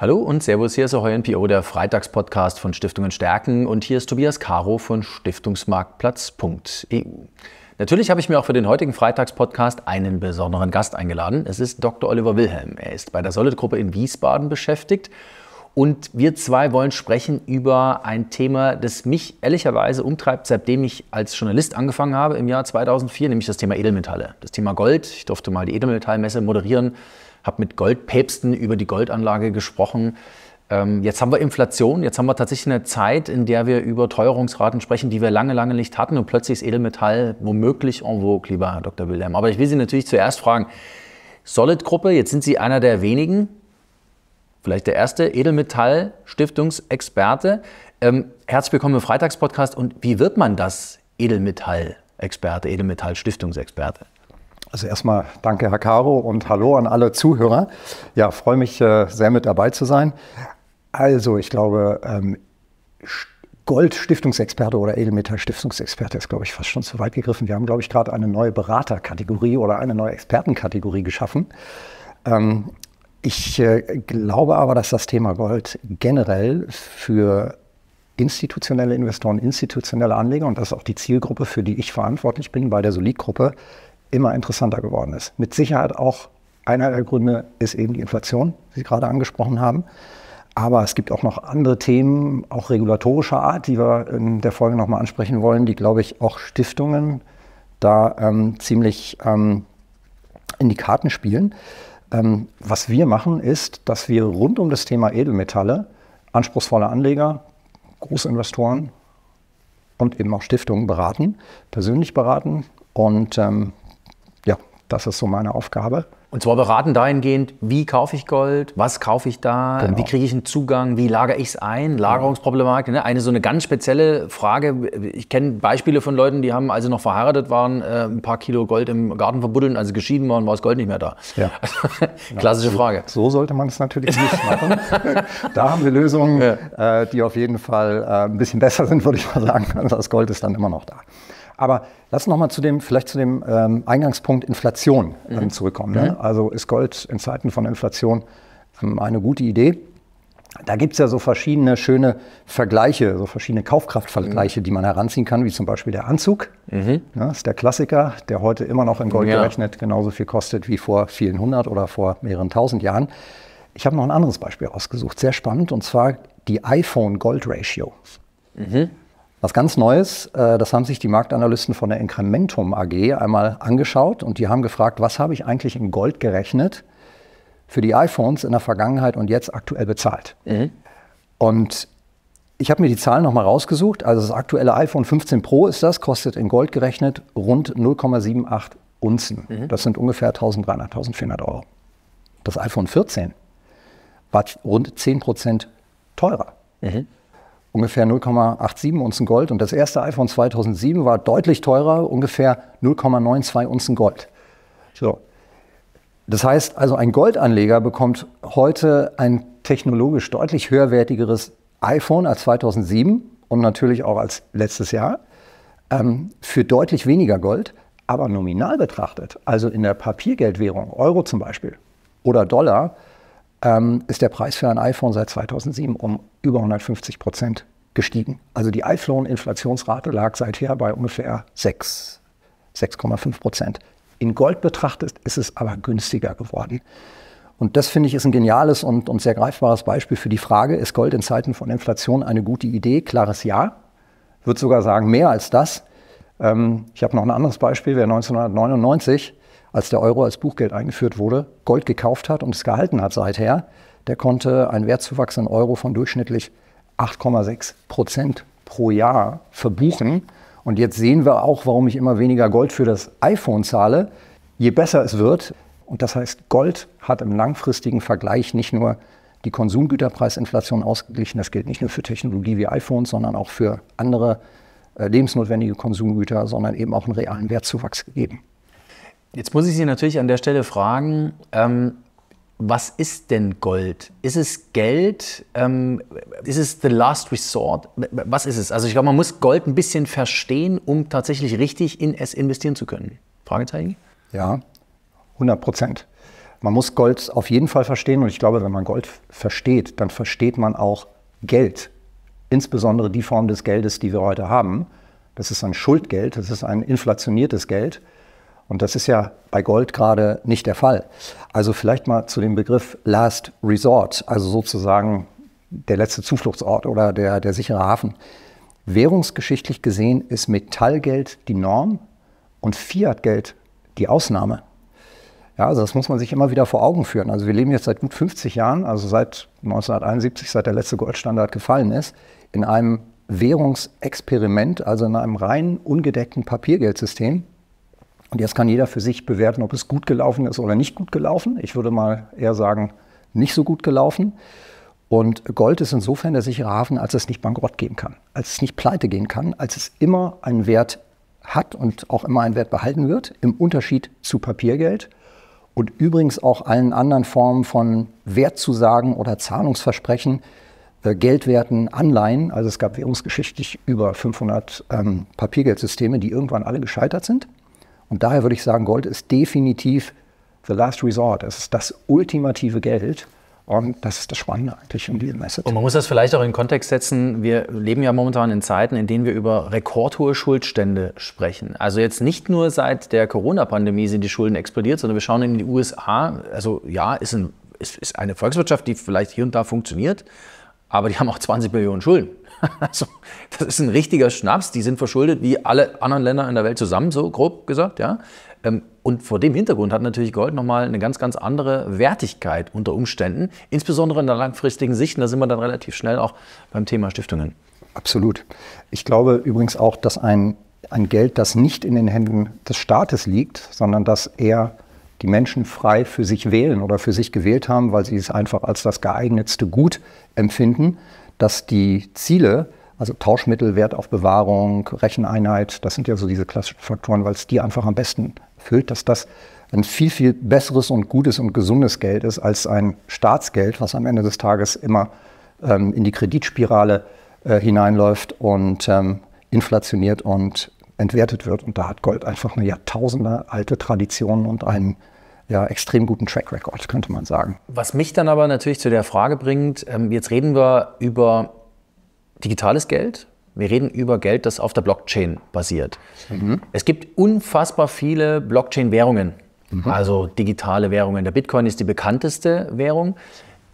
Hallo und Servus, hier ist euer NPO, der Freitagspodcast von Stiftungen Stärken und hier ist Tobias Caro von Stiftungsmarktplatz.eu. Natürlich habe ich mir auch für den heutigen Freitagspodcast einen besonderen Gast eingeladen. Es ist Dr. Oliver Wilhelm. Er ist bei der Solid-Gruppe in Wiesbaden beschäftigt und wir zwei wollen sprechen über ein Thema, das mich ehrlicherweise umtreibt, seitdem ich als Journalist angefangen habe im Jahr 2004, nämlich das Thema Edelmetalle, das Thema Gold. Ich durfte mal die Edelmetallmesse moderieren habe mit Goldpäpsten über die Goldanlage gesprochen. Ähm, jetzt haben wir Inflation, jetzt haben wir tatsächlich eine Zeit, in der wir über Teuerungsraten sprechen, die wir lange, lange nicht hatten und plötzlich ist Edelmetall womöglich en vogue, lieber Herr Dr. Wilhelm. Aber ich will Sie natürlich zuerst fragen, Solid-Gruppe, jetzt sind Sie einer der wenigen, vielleicht der erste Edelmetall-Stiftungsexperte. Ähm, herzlich willkommen im Freitagspodcast. Und wie wird man das Edelmetall-Experte, Edelmetall-Stiftungsexperte? Also erstmal danke, Herr Caro, und hallo an alle Zuhörer. Ja, freue mich äh, sehr mit dabei zu sein. Also, ich glaube, ähm, Gold-Stiftungsexperte oder Edelmetall-Stiftungsexperte ist, glaube ich, fast schon zu weit gegriffen. Wir haben, glaube ich, gerade eine neue Beraterkategorie oder eine neue Expertenkategorie geschaffen. Ähm, ich äh, glaube aber, dass das Thema Gold generell für institutionelle Investoren, institutionelle Anleger, und das ist auch die Zielgruppe, für die ich verantwortlich bin bei der Solid-Gruppe, immer interessanter geworden ist. Mit Sicherheit auch einer der Gründe ist eben die Inflation, die Sie gerade angesprochen haben. Aber es gibt auch noch andere Themen, auch regulatorischer Art, die wir in der Folge nochmal ansprechen wollen, die, glaube ich, auch Stiftungen da ähm, ziemlich ähm, in die Karten spielen. Ähm, was wir machen, ist, dass wir rund um das Thema Edelmetalle anspruchsvolle Anleger, Großinvestoren und eben auch Stiftungen beraten, persönlich beraten und ähm, das ist so meine Aufgabe. Und zwar beraten dahingehend, wie kaufe ich Gold, was kaufe ich da, genau. wie kriege ich einen Zugang, wie lagere ich es ein, Lagerungsproblematik. Ne? Eine so eine ganz spezielle Frage. Ich kenne Beispiele von Leuten, die haben, als sie noch verheiratet waren, äh, ein paar Kilo Gold im Garten verbuddeln, als sie geschieden waren, war das Gold nicht mehr da. Ja. Also, klassische Frage. So sollte man es natürlich nicht machen. da haben wir Lösungen, ja. äh, die auf jeden Fall äh, ein bisschen besser sind, würde ich mal sagen. Also das Gold ist dann immer noch da. Aber lass noch mal zu dem, vielleicht zu dem ähm, Eingangspunkt Inflation ähm, mhm. zurückkommen. Ne? Mhm. Also ist Gold in Zeiten von Inflation ähm, eine gute Idee? Da gibt es ja so verschiedene schöne Vergleiche, so verschiedene Kaufkraftvergleiche, mhm. die man heranziehen kann, wie zum Beispiel der Anzug. Mhm. Das ne, ist der Klassiker, der heute immer noch in Gold ja. gerechnet genauso viel kostet wie vor vielen hundert oder vor mehreren tausend Jahren. Ich habe noch ein anderes Beispiel ausgesucht, sehr spannend, und zwar die iPhone Gold Ratio. Mhm. Was ganz Neues, äh, das haben sich die Marktanalysten von der Incrementum AG einmal angeschaut und die haben gefragt, was habe ich eigentlich in Gold gerechnet für die iPhones in der Vergangenheit und jetzt aktuell bezahlt. Mhm. Und ich habe mir die Zahlen nochmal rausgesucht. Also das aktuelle iPhone 15 Pro ist das, kostet in Gold gerechnet rund 0,78 Unzen. Mhm. Das sind ungefähr 1300, 1400 Euro. Das iPhone 14 war rund 10 Prozent teurer. Mhm ungefähr 0,87 Unzen Gold. Und das erste iPhone 2007 war deutlich teurer, ungefähr 0,92 Unzen Gold. So. Das heißt also, ein Goldanleger bekommt heute ein technologisch deutlich höherwertigeres iPhone als 2007 und natürlich auch als letztes Jahr ähm, für deutlich weniger Gold, aber nominal betrachtet, also in der Papiergeldwährung, Euro zum Beispiel oder Dollar, ähm, ist der Preis für ein iPhone seit 2007 um über 150 Prozent gestiegen. Also die iPhone-Inflationsrate lag seither bei ungefähr 6, 6,5 Prozent. In Gold betrachtet ist es aber günstiger geworden. Und das finde ich ist ein geniales und, und sehr greifbares Beispiel für die Frage, ist Gold in Zeiten von Inflation eine gute Idee? Klares Ja. Würde sogar sagen, mehr als das. Ähm, ich habe noch ein anderes Beispiel, wer 1999 als der Euro als Buchgeld eingeführt wurde, Gold gekauft hat und es gehalten hat seither, der konnte einen Wertzuwachs in Euro von durchschnittlich 8,6 Prozent pro Jahr verbuchen. Und jetzt sehen wir auch, warum ich immer weniger Gold für das iPhone zahle, je besser es wird. Und das heißt, Gold hat im langfristigen Vergleich nicht nur die Konsumgüterpreisinflation ausgeglichen. Das gilt nicht nur für Technologie wie iPhones, sondern auch für andere äh, lebensnotwendige Konsumgüter, sondern eben auch einen realen Wertzuwachs gegeben. Jetzt muss ich Sie natürlich an der Stelle fragen, ähm, was ist denn Gold? Ist es Geld? Ähm, ist es the last resort? Was ist es? Also ich glaube, man muss Gold ein bisschen verstehen, um tatsächlich richtig in es investieren zu können. Fragezeichen? Ja, 100 Prozent. Man muss Gold auf jeden Fall verstehen und ich glaube, wenn man Gold versteht, dann versteht man auch Geld. Insbesondere die Form des Geldes, die wir heute haben. Das ist ein Schuldgeld, das ist ein inflationiertes Geld und das ist ja bei Gold gerade nicht der Fall. Also vielleicht mal zu dem Begriff Last Resort, also sozusagen der letzte Zufluchtsort oder der, der sichere Hafen. Währungsgeschichtlich gesehen ist Metallgeld die Norm und Fiatgeld die Ausnahme. Ja, also das muss man sich immer wieder vor Augen führen. Also wir leben jetzt seit gut 50 Jahren, also seit 1971, seit der letzte Goldstandard gefallen ist, in einem Währungsexperiment, also in einem rein ungedeckten Papiergeldsystem, und jetzt kann jeder für sich bewerten, ob es gut gelaufen ist oder nicht gut gelaufen. Ich würde mal eher sagen, nicht so gut gelaufen. Und Gold ist insofern der sichere Hafen, als es nicht bankrott gehen kann, als es nicht pleite gehen kann, als es immer einen Wert hat und auch immer einen Wert behalten wird, im Unterschied zu Papiergeld und übrigens auch allen anderen Formen von Wertzusagen oder Zahlungsversprechen, äh, Geldwerten, Anleihen. Also es gab währungsgeschichtlich über 500 ähm, Papiergeldsysteme, die irgendwann alle gescheitert sind. Und daher würde ich sagen, Gold ist definitiv the last resort. Es ist das ultimative Geld. Und das ist das Spannende eigentlich in diesem Asset. Und man muss das vielleicht auch in Kontext setzen. Wir leben ja momentan in Zeiten, in denen wir über rekordhohe Schuldstände sprechen. Also jetzt nicht nur seit der Corona-Pandemie sind die Schulden explodiert, sondern wir schauen in die USA. Also ja, ist, ein, ist, ist eine Volkswirtschaft, die vielleicht hier und da funktioniert, aber die haben auch 20 Billionen Schulden. Also, das ist ein richtiger Schnaps. Die sind verschuldet wie alle anderen Länder in der Welt zusammen, so grob gesagt. Ja? Ähm, und vor dem Hintergrund hat natürlich Gold nochmal eine ganz, ganz andere Wertigkeit unter Umständen, insbesondere in der langfristigen Sicht. Und da sind wir dann relativ schnell auch beim Thema Stiftungen. Absolut. Ich glaube übrigens auch, dass ein, ein Geld, das nicht in den Händen des Staates liegt, sondern dass eher die Menschen frei für sich wählen oder für sich gewählt haben, weil sie es einfach als das geeignetste Gut empfinden, dass die Ziele, also Tauschmittel, Wert auf Bewahrung, Recheneinheit, das sind ja so diese klassischen Faktoren, weil es die einfach am besten füllt, dass das ein viel, viel besseres und gutes und gesundes Geld ist als ein Staatsgeld, was am Ende des Tages immer ähm, in die Kreditspirale äh, hineinläuft und ähm, inflationiert und entwertet wird. Und da hat Gold einfach eine jahrtausende alte Tradition und einen ja, extrem guten Track Record, könnte man sagen. Was mich dann aber natürlich zu der Frage bringt, ähm, jetzt reden wir über digitales Geld. Wir reden über Geld, das auf der Blockchain basiert. Mhm. Es gibt unfassbar viele Blockchain-Währungen, mhm. also digitale Währungen. Der Bitcoin ist die bekannteste Währung.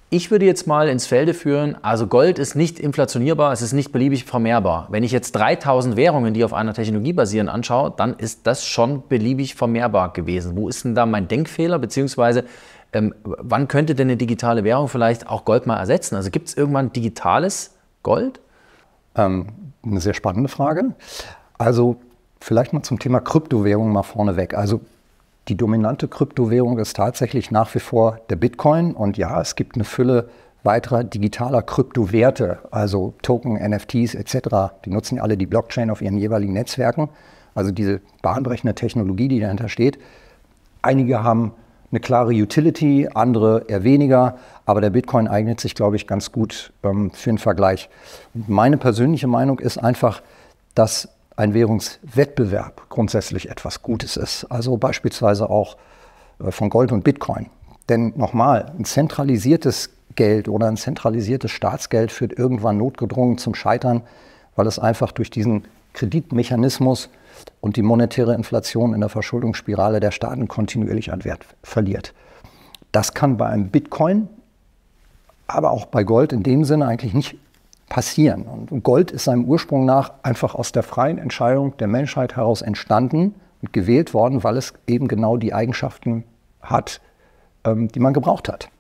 Ich würde jetzt mal ins Felde führen, also Gold ist nicht inflationierbar, es ist nicht beliebig vermehrbar. Wenn ich jetzt 3000 Währungen, die auf einer Technologie basieren, anschaue, dann ist das schon beliebig vermehrbar gewesen. Wo ist denn da mein Denkfehler, beziehungsweise ähm, wann könnte denn eine digitale Währung vielleicht auch Gold mal ersetzen? Also gibt es irgendwann digitales Gold? Ähm, eine sehr spannende Frage. Also vielleicht mal zum Thema Kryptowährung mal vorneweg. Also die dominante Kryptowährung ist tatsächlich nach wie vor der Bitcoin. Und ja, es gibt eine Fülle weiterer digitaler Kryptowerte, also Token, NFTs etc. Die nutzen alle die Blockchain auf ihren jeweiligen Netzwerken. Also diese bahnbrechende Technologie, die dahinter steht. Einige haben eine klare Utility, andere eher weniger. Aber der Bitcoin eignet sich, glaube ich, ganz gut ähm, für den Vergleich. Und meine persönliche Meinung ist einfach, dass ein Währungswettbewerb grundsätzlich etwas Gutes ist. Also beispielsweise auch äh, von Gold und Bitcoin. Denn nochmal, ein zentralisiertes Geld oder ein zentralisiertes Staatsgeld führt irgendwann notgedrungen zum Scheitern, weil es einfach durch diesen Kreditmechanismus und die monetäre Inflation in der Verschuldungsspirale der Staaten kontinuierlich an Wert verliert. Das kann bei einem Bitcoin, aber auch bei Gold in dem Sinne eigentlich nicht passieren. Und Gold ist seinem Ursprung nach einfach aus der freien Entscheidung der Menschheit heraus entstanden und gewählt worden, weil es eben genau die Eigenschaften hat, ähm, die man gebraucht hat.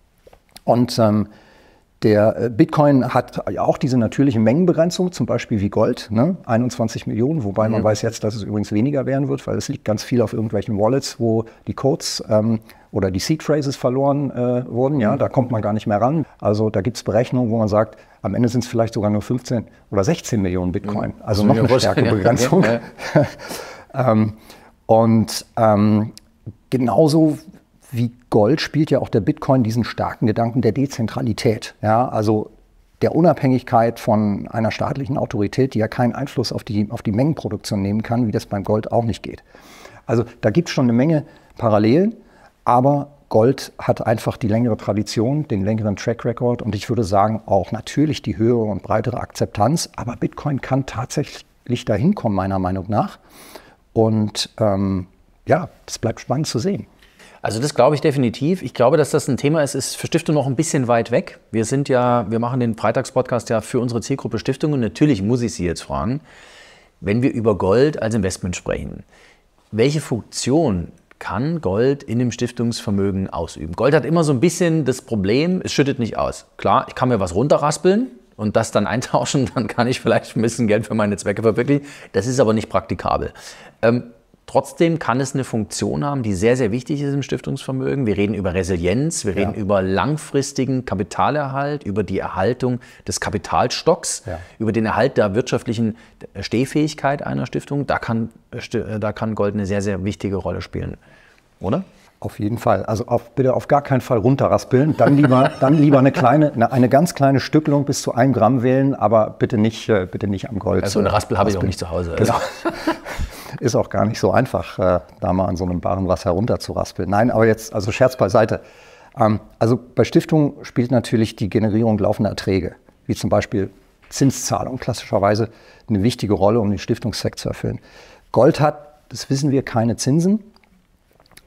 Und ähm, der äh, Bitcoin hat ja auch diese natürliche Mengenbegrenzung, zum Beispiel wie Gold, ne? 21 Millionen, wobei mhm. man weiß jetzt, dass es übrigens weniger werden wird, weil es liegt ganz viel auf irgendwelchen Wallets, wo die Codes ähm, oder die Seed Phrases verloren äh, wurden. Ja, mhm. da kommt man gar nicht mehr ran. Also da gibt es Berechnungen, wo man sagt, am Ende sind es vielleicht sogar nur 15 oder 16 Millionen Bitcoin. Mhm. Also noch eine ja, stärkere Begrenzung. ähm, und ähm, genauso wie Gold spielt ja auch der Bitcoin diesen starken Gedanken der Dezentralität. Ja, also der Unabhängigkeit von einer staatlichen Autorität, die ja keinen Einfluss auf die, auf die Mengenproduktion nehmen kann, wie das beim Gold auch nicht geht. Also da gibt es schon eine Menge Parallelen, aber Gold hat einfach die längere Tradition, den längeren Track Record und ich würde sagen auch natürlich die höhere und breitere Akzeptanz, aber Bitcoin kann tatsächlich dahin kommen, meiner Meinung nach. Und ähm, ja, das bleibt spannend zu sehen. Also das glaube ich definitiv. Ich glaube, dass das ein Thema ist, ist für Stiftungen noch ein bisschen weit weg. Wir sind ja, wir machen den Freitagspodcast ja für unsere Zielgruppe Stiftungen. Natürlich muss ich Sie jetzt fragen, wenn wir über Gold als Investment sprechen, welche Funktion kann Gold in dem Stiftungsvermögen ausüben? Gold hat immer so ein bisschen das Problem, es schüttet nicht aus. Klar, ich kann mir was runterraspeln, und das dann eintauschen, dann kann ich vielleicht ein bisschen Geld für meine Zwecke verwirklichen. Das ist aber nicht praktikabel. Ähm, Trotzdem kann es eine Funktion haben, die sehr, sehr wichtig ist im Stiftungsvermögen. Wir reden über Resilienz, wir ja. reden über langfristigen Kapitalerhalt, über die Erhaltung des Kapitalstocks, ja. über den Erhalt der wirtschaftlichen Stehfähigkeit einer Stiftung. Da kann, äh, da kann Gold eine sehr, sehr wichtige Rolle spielen, oder? Auf jeden Fall. Also auf, bitte auf gar keinen Fall runterraspeln. Dann lieber, dann lieber eine kleine, eine, eine, ganz kleine Stückelung bis zu einem Gramm wählen, aber bitte nicht, äh, bitte nicht am Gold. Also eine Raspel habe ich auch nicht zu Hause. Also. Genau. ist auch gar nicht so einfach, äh, da mal an so einem Barren was herunterzuraspeln. Nein, aber jetzt, also Scherz beiseite. Ähm, also bei Stiftungen spielt natürlich die Generierung laufender Erträge, wie zum Beispiel Zinszahlung, klassischerweise eine wichtige Rolle, um den Stiftungszweck zu erfüllen. Gold hat, das wissen wir, keine Zinsen.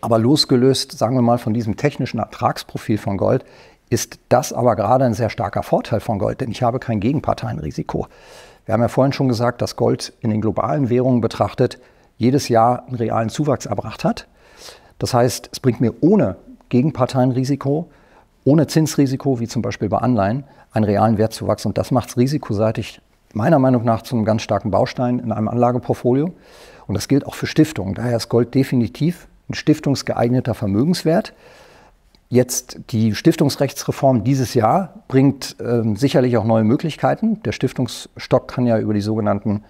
Aber losgelöst, sagen wir mal, von diesem technischen Ertragsprofil von Gold, ist das aber gerade ein sehr starker Vorteil von Gold, denn ich habe kein Gegenparteienrisiko. Wir haben ja vorhin schon gesagt, dass Gold in den globalen Währungen betrachtet jedes Jahr einen realen Zuwachs erbracht hat. Das heißt, es bringt mir ohne Gegenparteienrisiko, ohne Zinsrisiko, wie zum Beispiel bei Anleihen, einen realen Wertzuwachs. Und das macht es risikoseitig meiner Meinung nach zu einem ganz starken Baustein in einem Anlageportfolio. Und das gilt auch für Stiftungen. Daher ist Gold definitiv ein stiftungsgeeigneter Vermögenswert. Jetzt die Stiftungsrechtsreform dieses Jahr bringt äh, sicherlich auch neue Möglichkeiten. Der Stiftungsstock kann ja über die sogenannten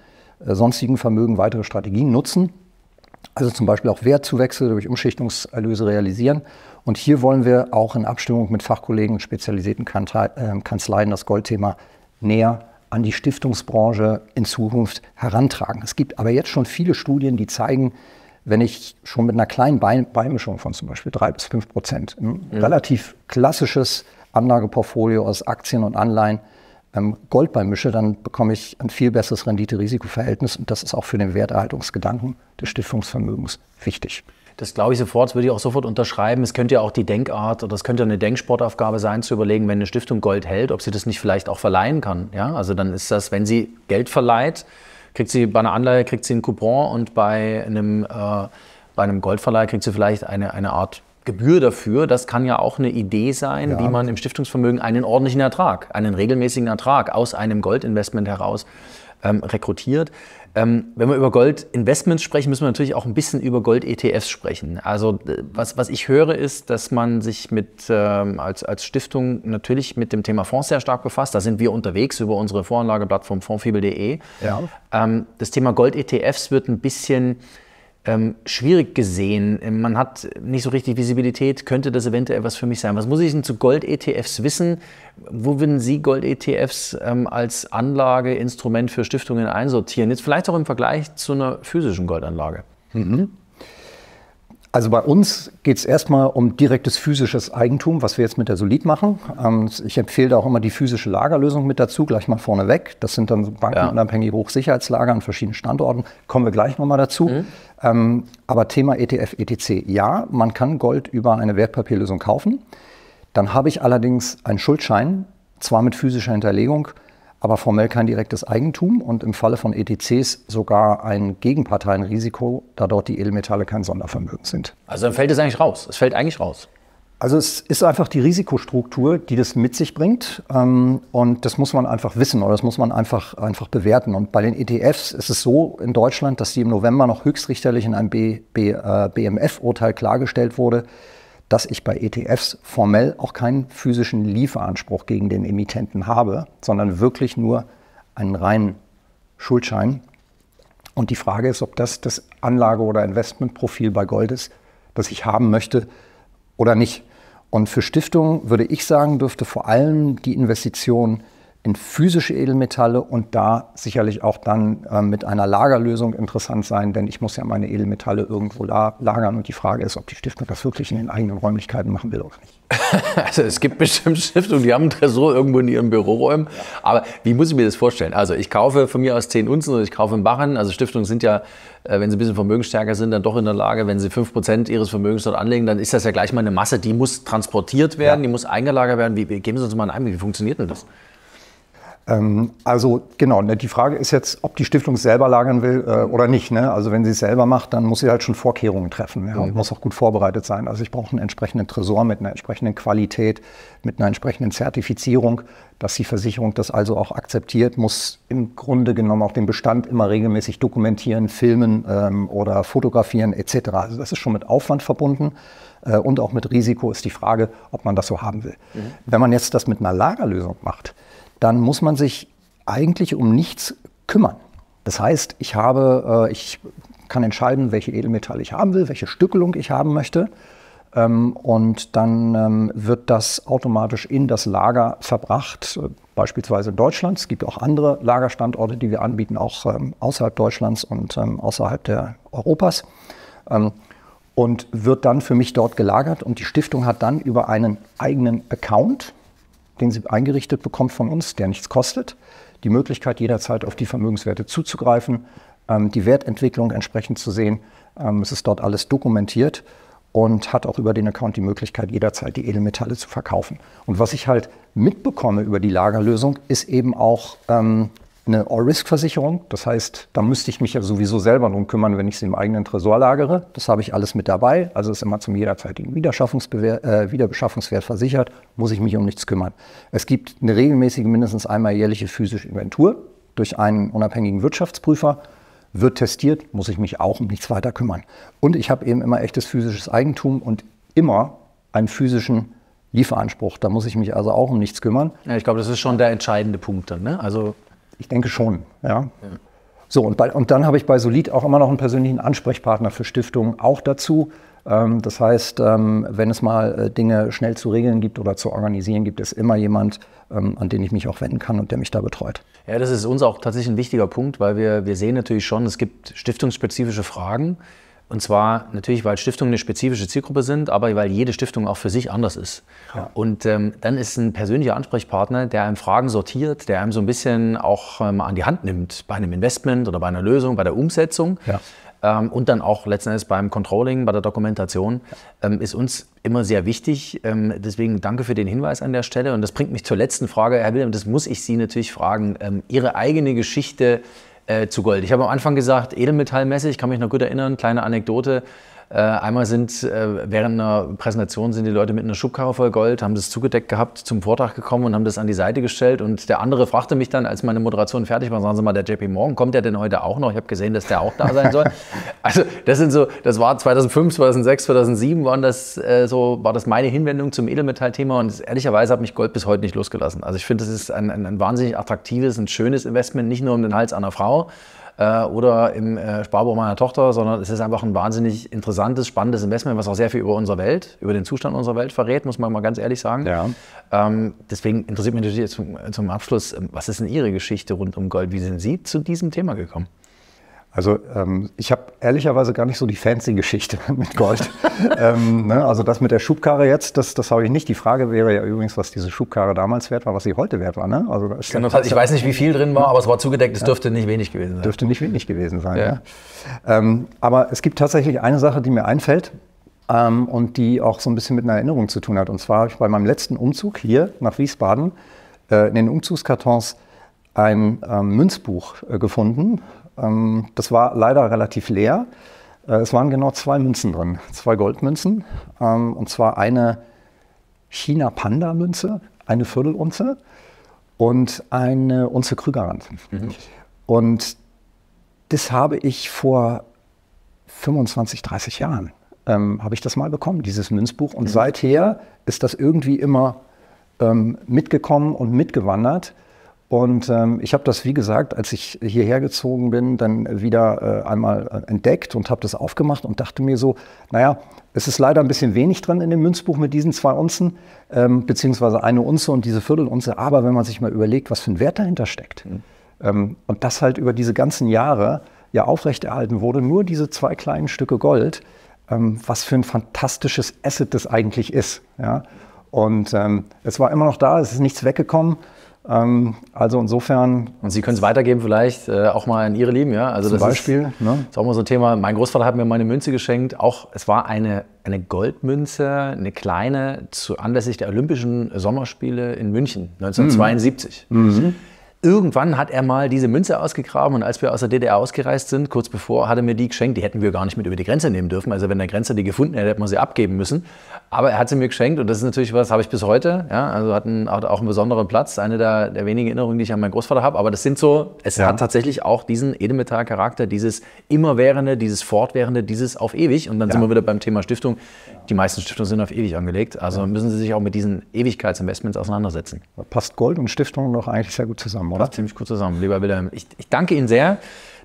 äh, sonstigen Vermögen weitere Strategien nutzen. Also zum Beispiel auch Wertzuwächse durch Umschichtungserlöse realisieren. Und hier wollen wir auch in Abstimmung mit Fachkollegen und spezialisierten ähm, Kanzleien das Goldthema näher an die Stiftungsbranche in Zukunft herantragen. Es gibt aber jetzt schon viele Studien, die zeigen, wenn ich schon mit einer kleinen Beimischung von zum Beispiel drei bis fünf Prozent, ein mhm. relativ klassisches Anlageportfolio aus Aktien und Anleihen, ähm, Gold beimische, dann bekomme ich ein viel besseres Rendite-Risiko-Verhältnis und das ist auch für den Werterhaltungsgedanken des Stiftungsvermögens wichtig. Das glaube ich sofort, das würde ich auch sofort unterschreiben. Es könnte ja auch die Denkart oder es könnte eine Denksportaufgabe sein, zu überlegen, wenn eine Stiftung Gold hält, ob sie das nicht vielleicht auch verleihen kann. Ja, also dann ist das, wenn sie Geld verleiht, kriegt sie bei einer Anleihe kriegt sie einen Coupon und bei einem, äh, bei einem Goldverleih kriegt sie vielleicht eine, eine Art Gebühr dafür, das kann ja auch eine Idee sein, ja. wie man im Stiftungsvermögen einen ordentlichen Ertrag, einen regelmäßigen Ertrag aus einem Goldinvestment heraus ähm, rekrutiert. Ähm, wenn wir über Goldinvestments sprechen, müssen wir natürlich auch ein bisschen über Gold-ETFs sprechen. Also äh, was, was ich höre ist, dass man sich mit, ähm, als, als Stiftung natürlich mit dem Thema Fonds sehr stark befasst. Da sind wir unterwegs über unsere Voranlageplattform fondfibel.de. Ja. Ähm, das Thema Gold-ETFs wird ein bisschen ähm, schwierig gesehen. Man hat nicht so richtig Visibilität. Könnte das eventuell was für mich sein? Was muss ich denn zu Gold-ETFs wissen? Wo würden Sie Gold-ETFs ähm, als Anlageinstrument für Stiftungen einsortieren? Jetzt vielleicht auch im Vergleich zu einer physischen Goldanlage. Mhm. Also bei uns geht es erstmal um direktes physisches Eigentum, was wir jetzt mit der Solid machen. Ähm, ich empfehle da auch immer die physische Lagerlösung mit dazu, gleich mal vorneweg. Das sind dann bankenunabhängige Hochsicherheitslager an verschiedenen Standorten. Kommen wir gleich nochmal dazu. Mhm. Ähm, aber Thema ETF, ETC, ja, man kann Gold über eine Wertpapierlösung kaufen. Dann habe ich allerdings einen Schuldschein, zwar mit physischer Hinterlegung, aber formell kein direktes Eigentum und im Falle von ETCs sogar ein Gegenparteienrisiko, da dort die Edelmetalle kein Sondervermögen sind. Also dann fällt es eigentlich raus. Es fällt eigentlich raus. Also es ist einfach die Risikostruktur, die das mit sich bringt. Ähm, und das muss man einfach wissen oder das muss man einfach, einfach bewerten. Und bei den ETFs ist es so in Deutschland, dass die im November noch höchstrichterlich in einem BMF-Urteil äh, klargestellt wurde, dass ich bei ETFs formell auch keinen physischen Lieferanspruch gegen den Emittenten habe, sondern wirklich nur einen reinen Schuldschein. Und die Frage ist, ob das das Anlage- oder Investmentprofil bei Gold ist, das ich haben möchte oder nicht. Und für Stiftungen würde ich sagen, dürfte vor allem die Investition in physische Edelmetalle und da sicherlich auch dann äh, mit einer Lagerlösung interessant sein, denn ich muss ja meine Edelmetalle irgendwo la lagern und die Frage ist, ob die Stiftung das wirklich in den eigenen Räumlichkeiten machen will oder nicht. Also es gibt bestimmt Stiftungen, die haben einen Tresor irgendwo in ihren Büroräumen, aber wie muss ich mir das vorstellen? Also ich kaufe von mir aus 10 Unzen oder ich kaufe in Barren, also Stiftungen sind ja, äh, wenn sie ein bisschen vermögensstärker sind, dann doch in der Lage, wenn sie 5% ihres Vermögens dort anlegen, dann ist das ja gleich mal eine Masse, die muss transportiert werden, ja. die muss eingelagert werden. Wie, geben Sie uns mal einen Einblick, wie funktioniert denn das? Ähm, also genau, ne, die Frage ist jetzt, ob die Stiftung selber lagern will äh, oder nicht. Ne? Also wenn sie es selber macht, dann muss sie halt schon Vorkehrungen treffen ja, und mhm. muss auch gut vorbereitet sein. Also ich brauche einen entsprechenden Tresor mit einer entsprechenden Qualität, mit einer entsprechenden Zertifizierung, dass die Versicherung das also auch akzeptiert, muss im Grunde genommen auch den Bestand immer regelmäßig dokumentieren, filmen ähm, oder fotografieren etc. Also das ist schon mit Aufwand verbunden äh, und auch mit Risiko ist die Frage, ob man das so haben will. Mhm. Wenn man jetzt das mit einer Lagerlösung macht, dann muss man sich eigentlich um nichts kümmern. Das heißt, ich habe, äh, ich kann entscheiden, welche Edelmetalle ich haben will, welche Stückelung ich haben möchte. Ähm, und dann ähm, wird das automatisch in das Lager verbracht, äh, beispielsweise in Deutschland. Es gibt auch andere Lagerstandorte, die wir anbieten, auch ähm, außerhalb Deutschlands und ähm, außerhalb der Europas. Ähm, und wird dann für mich dort gelagert und die Stiftung hat dann über einen eigenen Account den sie eingerichtet bekommt von uns, der nichts kostet, die Möglichkeit jederzeit auf die Vermögenswerte zuzugreifen, ähm, die Wertentwicklung entsprechend zu sehen. Ähm, es ist dort alles dokumentiert und hat auch über den Account die Möglichkeit, jederzeit die Edelmetalle zu verkaufen. Und was ich halt mitbekomme über die Lagerlösung, ist eben auch ähm, eine All-Risk-Versicherung. Das heißt, da müsste ich mich ja sowieso selber drum kümmern, wenn ich sie im eigenen Tresor lagere. Das habe ich alles mit dabei. Also ist immer zum jederzeitigen äh, Wiederbeschaffungswert versichert, muss ich mich um nichts kümmern. Es gibt eine regelmäßige, mindestens einmal jährliche physische Inventur durch einen unabhängigen Wirtschaftsprüfer. Wird testiert, muss ich mich auch um nichts weiter kümmern. Und ich habe eben immer echtes physisches Eigentum und immer einen physischen Lieferanspruch. Da muss ich mich also auch um nichts kümmern. Ja, ich glaube, das ist schon der entscheidende Punkt dann. Ne? Also ich denke schon, ja. ja. So, und, bei, und dann habe ich bei Solid auch immer noch einen persönlichen Ansprechpartner für Stiftungen auch dazu. Ähm, das heißt, ähm, wenn es mal äh, Dinge schnell zu regeln gibt oder zu organisieren gibt, ist immer jemand, ähm, an den ich mich auch wenden kann und der mich da betreut. Ja, das ist uns auch tatsächlich ein wichtiger Punkt, weil wir, wir sehen natürlich schon, es gibt stiftungsspezifische Fragen und zwar natürlich, weil Stiftungen eine spezifische Zielgruppe sind, aber weil jede Stiftung auch für sich anders ist. Ja. Und ähm, dann ist ein persönlicher Ansprechpartner, der einem Fragen sortiert, der einem so ein bisschen auch ähm, an die Hand nimmt bei einem Investment oder bei einer Lösung, bei der Umsetzung. Ja. Ähm, und dann auch letzten Endes beim Controlling, bei der Dokumentation, ähm, ist uns immer sehr wichtig. Ähm, deswegen danke für den Hinweis an der Stelle. Und das bringt mich zur letzten Frage, Herr Wilhelm, das muss ich Sie natürlich fragen. Ähm, Ihre eigene Geschichte äh, zu Gold. Ich habe am Anfang gesagt, edelmetallmesse, ich kann mich noch gut erinnern, kleine Anekdote. Äh, einmal sind äh, während einer Präsentation sind die Leute mit einer Schubkarre voll Gold, haben das zugedeckt gehabt, zum Vortrag gekommen und haben das an die Seite gestellt. Und der andere fragte mich dann, als meine Moderation fertig war, sagen Sie mal, der JP Morgan, kommt der denn heute auch noch? Ich habe gesehen, dass der auch da sein soll. also das sind so, das war 2005, 2006, 2007 waren das äh, so, war das meine Hinwendung zum Edelmetallthema und ehrlicherweise hat mich Gold bis heute nicht losgelassen. Also ich finde, das ist ein, ein, ein wahnsinnig attraktives, ein schönes Investment, nicht nur um den Hals einer Frau, äh, oder im äh, Sparbuch meiner Tochter, sondern es ist einfach ein wahnsinnig interessantes, spannendes Investment, was auch sehr viel über unsere Welt, über den Zustand unserer Welt verrät, muss man mal ganz ehrlich sagen. Ja. Ähm, deswegen interessiert mich natürlich zum, zum Abschluss, ähm, was ist denn Ihre Geschichte rund um Gold? Wie sind Sie zu diesem Thema gekommen? Also ähm, ich habe ehrlicherweise gar nicht so die fancy Geschichte mit Gold. ähm, ne? Also das mit der Schubkarre jetzt, das, das habe ich nicht. Die Frage wäre ja übrigens, was diese Schubkarre damals wert war, was sie heute wert war. Ne? Also ich, genau. das, ich weiß nicht, wie viel drin war, aber es war zugedeckt, es ja. dürfte nicht wenig gewesen sein. Dürfte nicht wenig gewesen sein, ja. ja. Ähm, aber es gibt tatsächlich eine Sache, die mir einfällt ähm, und die auch so ein bisschen mit einer Erinnerung zu tun hat. Und zwar habe ich bei meinem letzten Umzug hier nach Wiesbaden äh, in den Umzugskartons ein ähm, Münzbuch äh, gefunden ähm, das war leider relativ leer. Äh, es waren genau zwei Münzen drin, zwei Goldmünzen. Ähm, und zwar eine China-Panda-Münze, eine Viertelunze und eine Unze Krügerrand. Mhm. Und das habe ich vor 25, 30 Jahren, ähm, habe ich das mal bekommen, dieses Münzbuch. Und mhm. seither ist das irgendwie immer ähm, mitgekommen und mitgewandert. Und ähm, ich habe das, wie gesagt, als ich hierher gezogen bin, dann wieder äh, einmal äh, entdeckt und habe das aufgemacht und dachte mir so, naja, es ist leider ein bisschen wenig drin in dem Münzbuch mit diesen zwei Unzen, ähm, beziehungsweise eine Unze und diese Viertelunze. Aber wenn man sich mal überlegt, was für ein Wert dahinter steckt mhm. ähm, und das halt über diese ganzen Jahre ja aufrechterhalten wurde, nur diese zwei kleinen Stücke Gold, ähm, was für ein fantastisches Asset das eigentlich ist. Ja? Und ähm, es war immer noch da, es ist nichts weggekommen. Ähm, also insofern. Und Sie können es weitergeben vielleicht äh, auch mal an Ihre Lieben, ja? Also zum Beispiel. Ist, ne? ist auch mal so ein Thema. Mein Großvater hat mir meine Münze geschenkt. Auch es war eine, eine Goldmünze, eine kleine, zu, anlässlich der Olympischen Sommerspiele in München 1972. Mhm. Mhm. Irgendwann hat er mal diese Münze ausgegraben und als wir aus der DDR ausgereist sind, kurz bevor, hat er mir die geschenkt. Die hätten wir gar nicht mit über die Grenze nehmen dürfen. Also wenn der Grenzer die gefunden hätte, hätte man sie abgeben müssen. Aber er hat sie mir geschenkt und das ist natürlich was, habe ich bis heute. Ja, also hat, einen, hat auch einen besonderen Platz, eine der, der, wenigen Erinnerungen, die ich an meinen Großvater habe. Aber das sind so, es ja. hat tatsächlich auch diesen Edelmetallcharakter, dieses immerwährende, dieses fortwährende, dieses auf ewig. Und dann ja. sind wir wieder beim Thema Stiftung. Die meisten Stiftungen sind auf ewig angelegt. Also müssen Sie sich auch mit diesen Ewigkeitsinvestments auseinandersetzen. passt Gold und Stiftung noch eigentlich sehr gut zusammen zusammen, oder? Passt ziemlich gut zusammen, lieber Wilhelm. Ich, ich danke Ihnen sehr,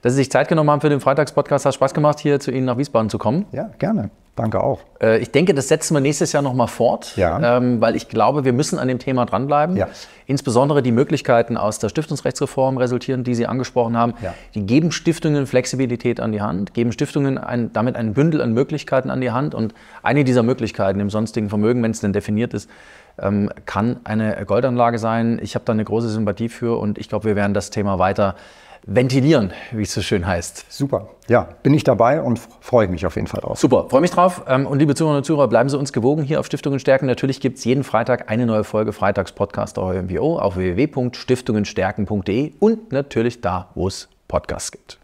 dass Sie sich Zeit genommen haben für den Freitagspodcast. Hat Spaß gemacht, hier zu Ihnen nach Wiesbaden zu kommen. Ja, gerne. Danke auch. Äh, ich denke, das setzen wir nächstes Jahr nochmal fort, ja. ähm, weil ich glaube, wir müssen an dem Thema dranbleiben. Ja. Insbesondere die Möglichkeiten aus der Stiftungsrechtsreform resultieren, die Sie angesprochen haben. Ja. Die geben Stiftungen Flexibilität an die Hand, geben Stiftungen ein, damit ein Bündel an Möglichkeiten an die Hand. Und eine dieser Möglichkeiten im sonstigen Vermögen, wenn es denn definiert ist, ähm, kann eine Goldanlage sein. Ich habe da eine große Sympathie für und ich glaube, wir werden das Thema weiter ventilieren, wie es so schön heißt. Super. Ja, bin ich dabei und freue mich auf jeden Fall drauf. Super, freue mich drauf. Ähm, und liebe Zuhörerinnen und Zuhörer, bleiben Sie uns gewogen hier auf Stiftungen stärken. Natürlich gibt es jeden Freitag eine neue Folge Freitags Podcast der MBO auf www.stiftungenstärken.de und natürlich da, wo es Podcasts gibt.